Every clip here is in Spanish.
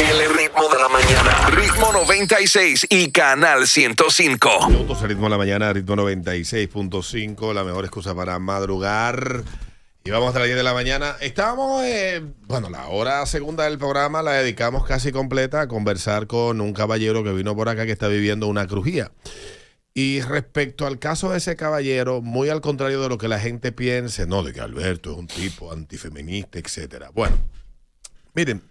El ritmo de la mañana. Ritmo 96 y Canal 105. el ritmo de la mañana, ritmo 96.5. La mejor excusa para madrugar. Y vamos a la 10 de la mañana. Estábamos, eh, bueno, la hora segunda del programa la dedicamos casi completa a conversar con un caballero que vino por acá que está viviendo una crujía. Y respecto al caso de ese caballero, muy al contrario de lo que la gente piense, no, de que Alberto es un tipo antifeminista, etcétera. Bueno, miren,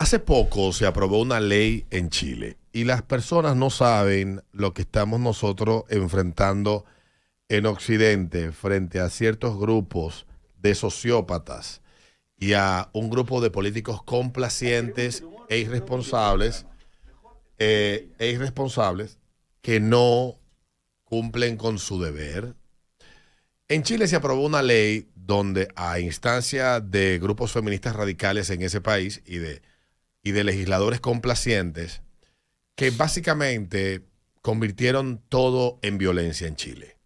Hace poco se aprobó una ley en Chile y las personas no saben lo que estamos nosotros enfrentando en Occidente frente a ciertos grupos de sociópatas y a un grupo de políticos complacientes e irresponsables, eh, e irresponsables que no cumplen con su deber. En Chile se aprobó una ley donde a instancia de grupos feministas radicales en ese país y de y de legisladores complacientes que básicamente convirtieron todo en violencia en Chile.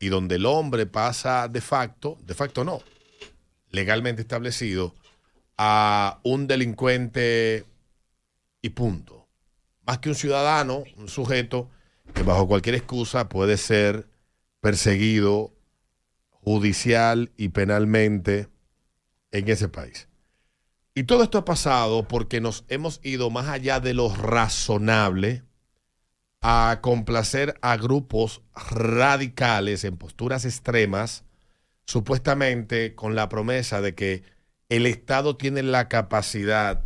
Y donde el hombre pasa de facto, de facto no, legalmente establecido, a un delincuente y punto. Más que un ciudadano, un sujeto que bajo cualquier excusa puede ser perseguido judicial y penalmente en ese país. Y todo esto ha pasado porque nos hemos ido más allá de lo razonable a complacer a grupos radicales en posturas extremas, supuestamente con la promesa de que el Estado tiene la capacidad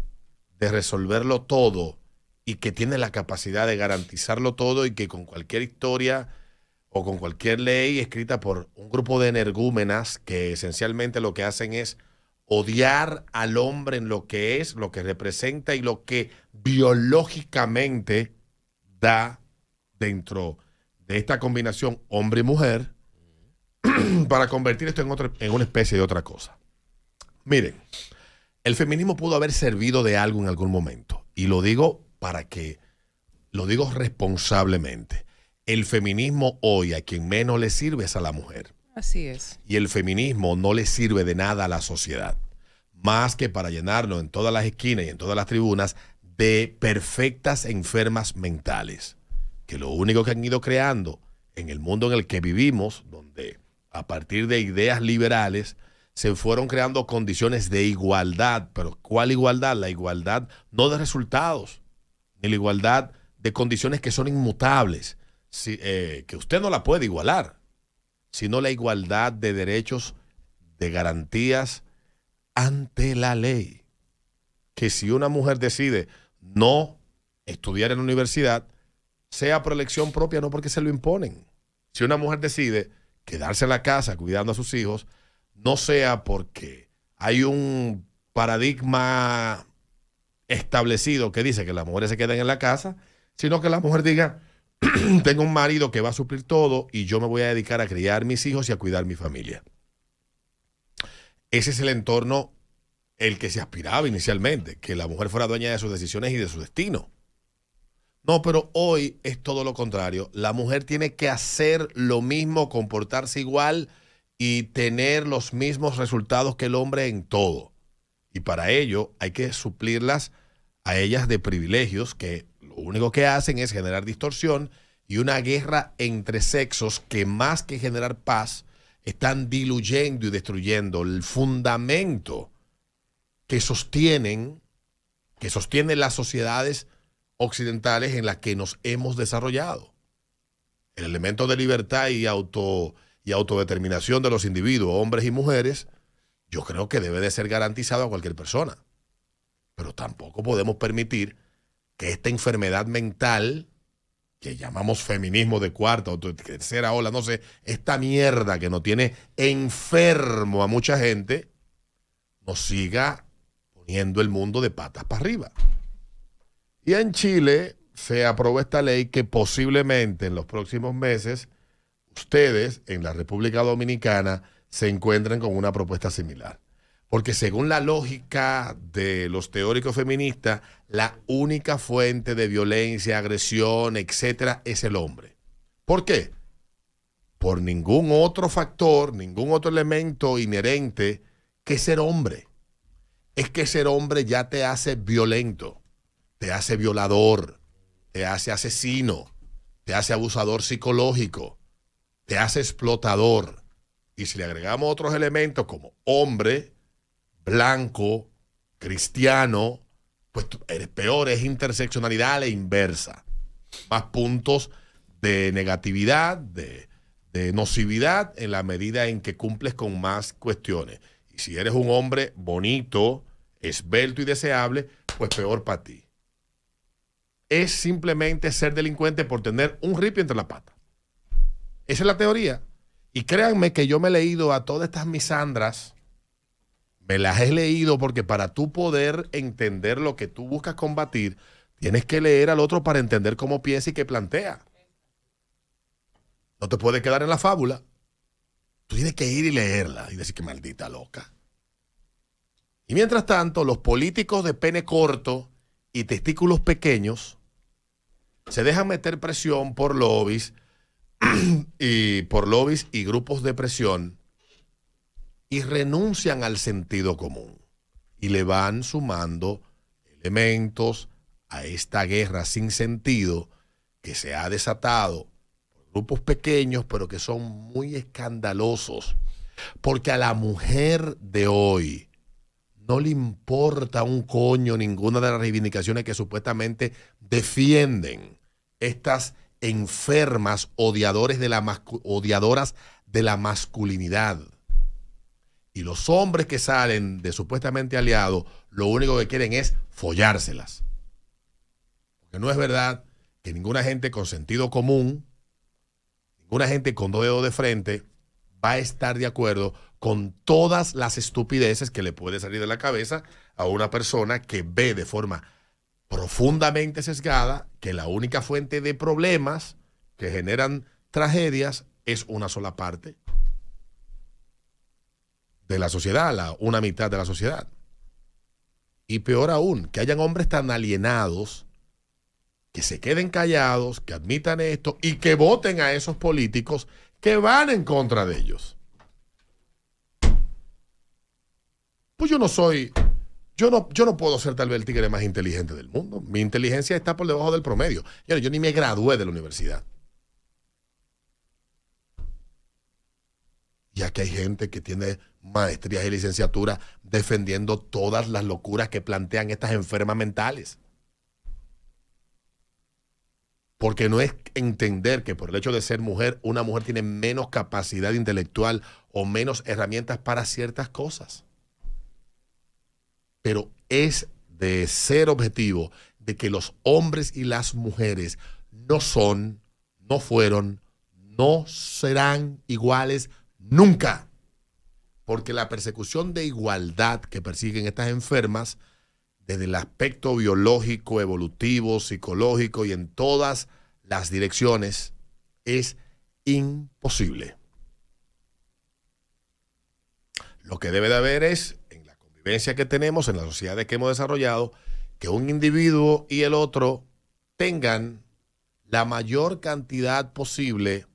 de resolverlo todo y que tiene la capacidad de garantizarlo todo y que con cualquier historia o con cualquier ley escrita por un grupo de energúmenas que esencialmente lo que hacen es odiar al hombre en lo que es, lo que representa y lo que biológicamente da dentro de esta combinación hombre y mujer para convertir esto en, otra, en una especie de otra cosa. Miren, el feminismo pudo haber servido de algo en algún momento y lo digo para que lo digo responsablemente. El feminismo hoy a quien menos le sirve es a la mujer. Así es. Y el feminismo no le sirve de nada a la sociedad, más que para llenarnos en todas las esquinas y en todas las tribunas de perfectas enfermas mentales, que lo único que han ido creando en el mundo en el que vivimos, donde a partir de ideas liberales se fueron creando condiciones de igualdad, pero ¿cuál igualdad? La igualdad no de resultados, ni la igualdad de condiciones que son inmutables, eh, que usted no la puede igualar sino la igualdad de derechos, de garantías ante la ley. Que si una mujer decide no estudiar en la universidad, sea por elección propia, no porque se lo imponen. Si una mujer decide quedarse en la casa cuidando a sus hijos, no sea porque hay un paradigma establecido que dice que las mujeres se quedan en la casa, sino que la mujer diga, tengo un marido que va a suplir todo y yo me voy a dedicar a criar mis hijos y a cuidar mi familia. Ese es el entorno el que se aspiraba inicialmente, que la mujer fuera dueña de sus decisiones y de su destino. No, pero hoy es todo lo contrario. La mujer tiene que hacer lo mismo, comportarse igual y tener los mismos resultados que el hombre en todo. Y para ello hay que suplirlas a ellas de privilegios que lo único que hacen es generar distorsión y una guerra entre sexos que más que generar paz, están diluyendo y destruyendo el fundamento que sostienen, que sostienen las sociedades occidentales en las que nos hemos desarrollado. El elemento de libertad y, auto, y autodeterminación de los individuos, hombres y mujeres, yo creo que debe de ser garantizado a cualquier persona. Pero tampoco podemos permitir que esta enfermedad mental que llamamos feminismo de cuarta o tercera ola, no sé, esta mierda que nos tiene enfermo a mucha gente, nos siga poniendo el mundo de patas para arriba. Y en Chile se aprobó esta ley que posiblemente en los próximos meses ustedes en la República Dominicana se encuentren con una propuesta similar. Porque según la lógica de los teóricos feministas, la única fuente de violencia, agresión, etcétera, es el hombre. ¿Por qué? Por ningún otro factor, ningún otro elemento inherente que ser hombre. Es que ser hombre ya te hace violento, te hace violador, te hace asesino, te hace abusador psicológico, te hace explotador. Y si le agregamos otros elementos como hombre, blanco, cristiano, pues eres peor, es interseccionalidad a la inversa. Más puntos de negatividad, de, nocividad, en la medida en que cumples con más cuestiones. Y si eres un hombre bonito, esbelto y deseable, pues peor para ti. Es simplemente ser delincuente por tener un ripio entre la pata. Esa es la teoría. Y créanme que yo me he leído a todas estas misandras me las he leído porque para tú poder entender lo que tú buscas combatir, tienes que leer al otro para entender cómo piensa y qué plantea. No te puedes quedar en la fábula. Tú tienes que ir y leerla y decir que maldita loca. Y mientras tanto, los políticos de pene corto y testículos pequeños se dejan meter presión por lobbies y por lobbies y grupos de presión y renuncian al sentido común y le van sumando elementos a esta guerra sin sentido que se ha desatado por grupos pequeños, pero que son muy escandalosos, porque a la mujer de hoy no le importa un coño ninguna de las reivindicaciones que supuestamente defienden estas enfermas odiadores de la odiadoras de la masculinidad y los hombres que salen de supuestamente aliados, lo único que quieren es follárselas. Porque no es verdad que ninguna gente con sentido común, ninguna gente con dos dedos de frente, va a estar de acuerdo con todas las estupideces que le puede salir de la cabeza a una persona que ve de forma profundamente sesgada que la única fuente de problemas que generan tragedias es una sola parte de la sociedad, la, una mitad de la sociedad. Y peor aún, que hayan hombres tan alienados que se queden callados, que admitan esto y que voten a esos políticos que van en contra de ellos. Pues yo no soy, yo no, yo no puedo ser tal vez el tigre más inteligente del mundo. Mi inteligencia está por debajo del promedio. yo ni me gradué de la universidad. que hay gente que tiene maestrías y licenciaturas defendiendo todas las locuras que plantean estas enfermas mentales. Porque no es entender que por el hecho de ser mujer, una mujer tiene menos capacidad intelectual o menos herramientas para ciertas cosas. Pero es de ser objetivo de que los hombres y las mujeres no son, no fueron, no serán iguales Nunca. Porque la persecución de igualdad que persiguen estas enfermas, desde el aspecto biológico, evolutivo, psicológico y en todas las direcciones, es imposible. Lo que debe de haber es, en la convivencia que tenemos, en las sociedades que hemos desarrollado, que un individuo y el otro tengan la mayor cantidad posible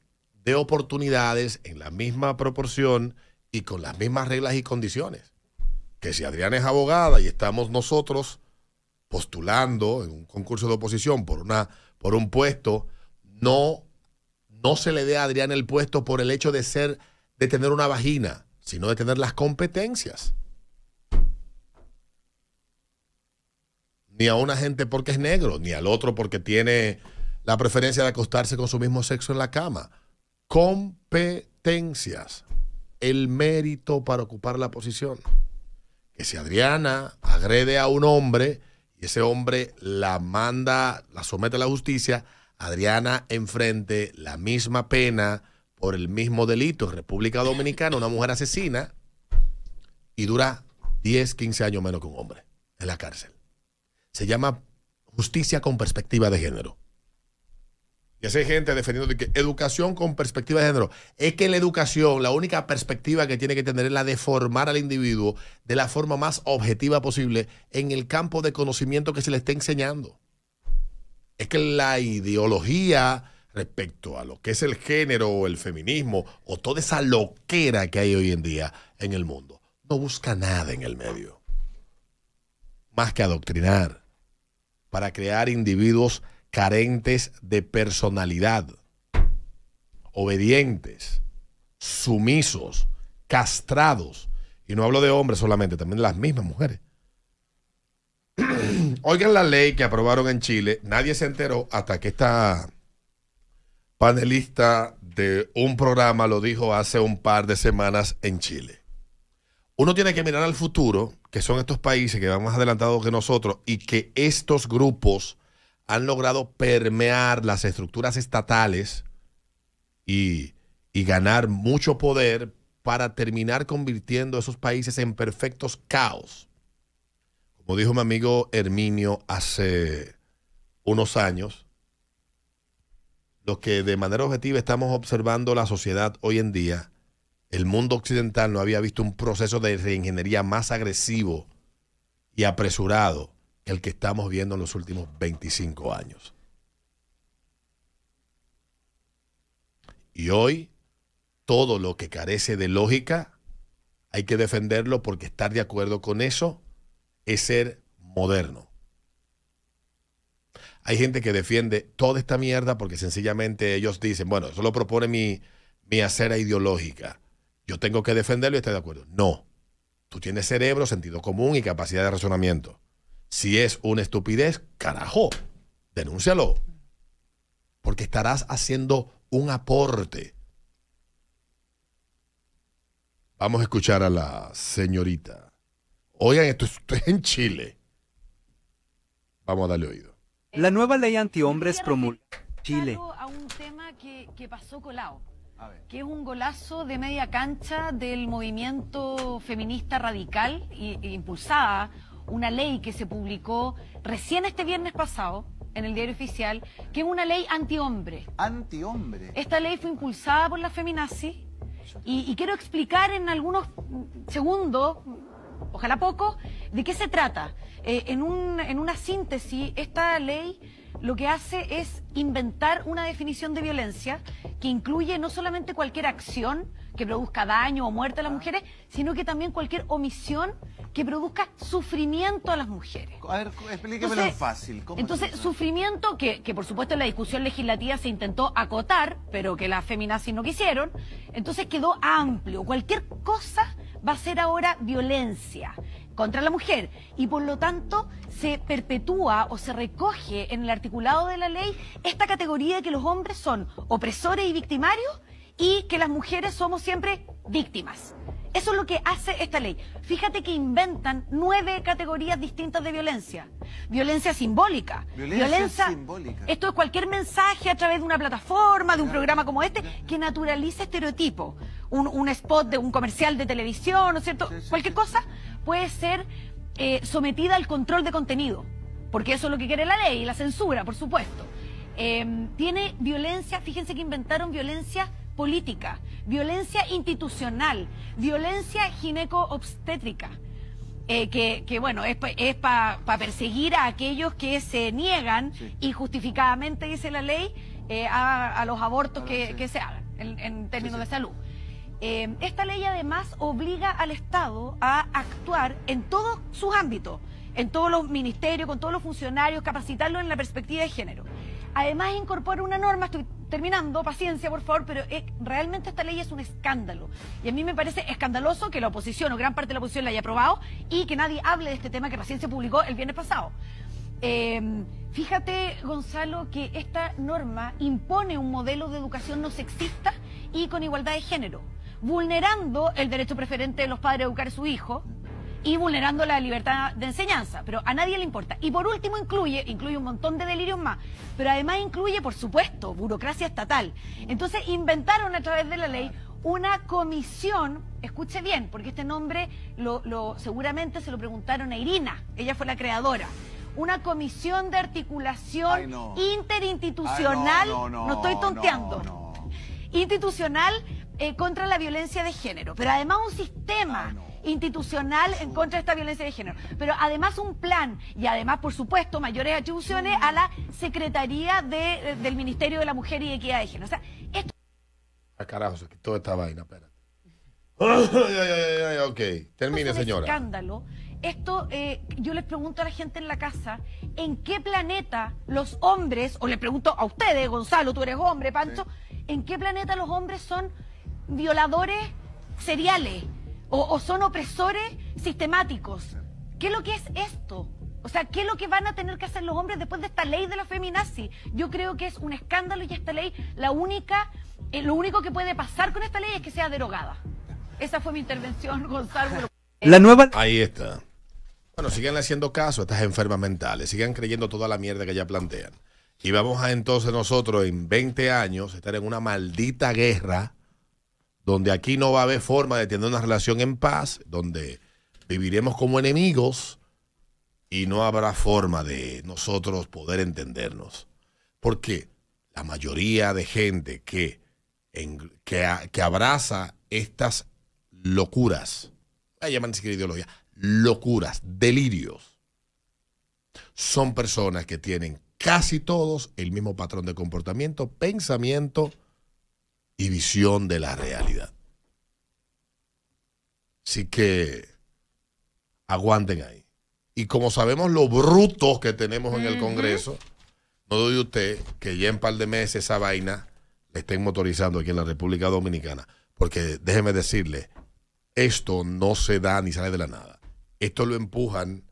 de oportunidades en la misma proporción y con las mismas reglas y condiciones. Que si Adrián es abogada y estamos nosotros postulando en un concurso de oposición por, una, por un puesto, no, no se le dé a Adrián el puesto por el hecho de ser, de tener una vagina, sino de tener las competencias. Ni a una gente porque es negro, ni al otro porque tiene la preferencia de acostarse con su mismo sexo en la cama competencias, el mérito para ocupar la posición. Que si Adriana agrede a un hombre y ese hombre la manda, la somete a la justicia, Adriana enfrente la misma pena por el mismo delito. En República Dominicana, una mujer asesina y dura 10, 15 años menos que un hombre en la cárcel. Se llama justicia con perspectiva de género que gente defendiendo que educación con perspectiva de género, es que la educación la única perspectiva que tiene que tener es la de formar al individuo de la forma más objetiva posible en el campo de conocimiento que se le está enseñando. Es que la ideología respecto a lo que es el género o el feminismo o toda esa loquera que hay hoy en día en el mundo, no busca nada en el medio, más que adoctrinar, para crear individuos carentes de personalidad, obedientes, sumisos, castrados. Y no hablo de hombres solamente, también de las mismas mujeres. Oigan la ley que aprobaron en Chile, nadie se enteró hasta que esta panelista de un programa lo dijo hace un par de semanas en Chile. Uno tiene que mirar al futuro, que son estos países que van más adelantados que nosotros y que estos grupos han logrado permear las estructuras estatales y, ganar mucho poder para terminar convirtiendo esos países en perfectos caos. Como dijo mi amigo Herminio hace unos años, lo que de manera objetiva estamos observando la sociedad hoy en día, el mundo occidental no había visto un proceso de reingeniería más agresivo y apresurado el que estamos viendo en los últimos 25 años. Y hoy, todo lo que carece de lógica, hay que defenderlo porque estar de acuerdo con eso es ser moderno. Hay gente que defiende toda esta mierda porque sencillamente ellos dicen, bueno, eso lo propone mi, mi acera ideológica. Yo tengo que defenderlo y estar de acuerdo. No. Tú tienes cerebro, sentido común y capacidad de razonamiento. Si es una estupidez, carajo, denúncialo. Porque estarás haciendo un aporte. Vamos a escuchar a la señorita. Oigan, esto, es en Chile. Vamos a darle oído. La nueva ley antihombres promulga Chile. A un tema que, pasó colado que es un golazo de media cancha del movimiento feminista radical e impulsada una ley que se publicó recién este viernes pasado en el diario oficial, que es una ley antihombre. Antihombre. Esta ley fue impulsada por la Feminazi y, y quiero explicar en algunos segundos, ojalá poco, ¿De qué se trata? Eh, en, un, en una síntesis, esta ley lo que hace es inventar una definición de violencia que incluye no solamente cualquier acción que produzca daño o muerte a las ah. mujeres, sino que también cualquier omisión que produzca sufrimiento a las mujeres. A ver, explíquemelo fácil. entonces, sufrimiento que, que, por supuesto en la discusión legislativa se intentó acotar, pero que las feminazis no quisieron, entonces quedó amplio. Cualquier cosa va a ser ahora violencia contra la mujer y por lo tanto se perpetúa o se recoge en el articulado de la ley esta categoría de que los hombres son opresores y victimarios y que las mujeres somos siempre víctimas. Eso es lo que hace esta ley. Fíjate que inventan nueve categorías distintas de violencia. Violencia simbólica. Violencia, simbólica. Esto es cualquier mensaje a través de una plataforma, de un programa como este, que naturaliza estereotipos un, spot de un comercial de televisión, ¿no es cierto? Cualquier cosa puede ser eh, sometida al control de contenido, porque eso es lo que quiere la ley, la censura, por supuesto. Em, tiene violencia, fíjense que inventaron violencia política, violencia institucional, violencia gineco-obstétrica, eh, que, bueno, es, para perseguir a aquellos que se niegan injustificadamente, dice la ley, eh, a, los abortos ah, que, se hagan en, términos de salud. Em, esta ley además obliga al Estado a actuar en todos sus ámbitos, en todos los ministerios, con todos los funcionarios, capacitarlos en la perspectiva de género. Además incorpora una norma, estoy terminando, paciencia por favor, pero eh, realmente esta ley es un escándalo. Y a mí me parece escandaloso que la oposición o gran parte de la oposición la haya aprobado y que nadie hable de este tema que recién se publicó el viernes pasado. Em, fíjate, Gonzalo, que esta norma impone un modelo de educación no sexista y con igualdad de género vulnerando el derecho preferente de los padres a educar a su hijo y vulnerando la libertad de enseñanza, pero a nadie le importa. Y por último incluye, incluye un montón de delirios más, pero además incluye, por supuesto, burocracia estatal. Entonces inventaron a través de la ley una comisión, escuche bien, porque este nombre lo, seguramente se lo preguntaron a Irina, ella fue la creadora. Una comisión de articulación interinstitucional, no, no, estoy tonteando, institucional eh, contra la violencia de género, pero además un sistema ah, institucional en contra de esta violencia de género, pero además un plan y además, por supuesto, mayores atribuciones a la Secretaría eh, del Ministerio de la Mujer y Equidad de Género. O sea, esto... A ah, carajo, toda esta vaina, espérate. ok, termine, señora. escándalo. Esto, eh, yo les pregunto a la gente en la casa, ¿en qué planeta los hombres, o les pregunto a ustedes, Gonzalo, tú eres hombre, Pancho, ¿en qué planeta los hombres son violadores seriales o, son opresores sistemáticos. ¿Qué es lo que es esto? O sea, ¿qué es lo que van a tener que hacer los hombres después de esta ley de la feminazi? Yo creo que es un escándalo y esta ley, la única, eh, lo único que puede pasar con esta ley es que sea derogada. Esa fue mi intervención, Gonzalo. La nueva. Ahí está. Bueno, sigan haciendo caso a estas enfermas mentales, sigan creyendo toda la mierda que ya plantean. Y vamos a entonces nosotros en 20 años estar en una maldita guerra donde aquí no va a haber forma de tener una relación en paz, donde viviremos como enemigos y no habrá forma de nosotros poder entendernos. Porque la mayoría de gente que, que, abraza estas locuras, la llaman ni ideología, locuras, delirios, son personas que tienen casi todos el mismo patrón de comportamiento, pensamiento, y visión de la realidad. Así que aguanten ahí. Y como sabemos lo brutos que tenemos en el Congreso, no dude usted que ya en par de meses esa vaina estén motorizando aquí en la República Dominicana. Porque déjeme decirle, esto no se da ni sale de la nada. Esto lo empujan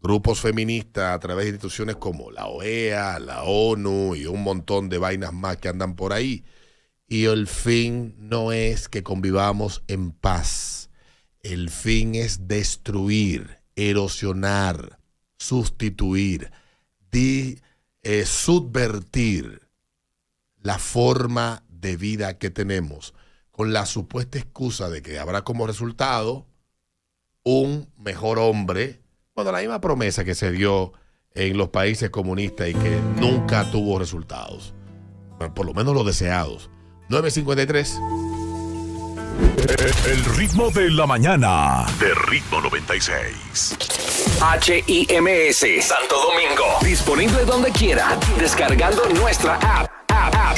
grupos feministas a través de instituciones como la OEA, la ONU y un montón de vainas más que andan por ahí y el fin no es que convivamos en paz. El fin es destruir, erosionar, sustituir, eh, subvertir la forma de vida que tenemos con la supuesta excusa de que habrá como resultado un mejor hombre, bueno, la misma promesa que se dio en los países comunistas y que nunca tuvo resultados, por lo menos los deseados. 953. El ritmo de la mañana. De ritmo 96. HIMS Santo Domingo. Disponible donde quiera. Descargando nuestra app. app,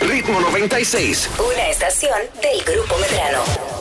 Ritmo 96. Una estación del Grupo Medrano.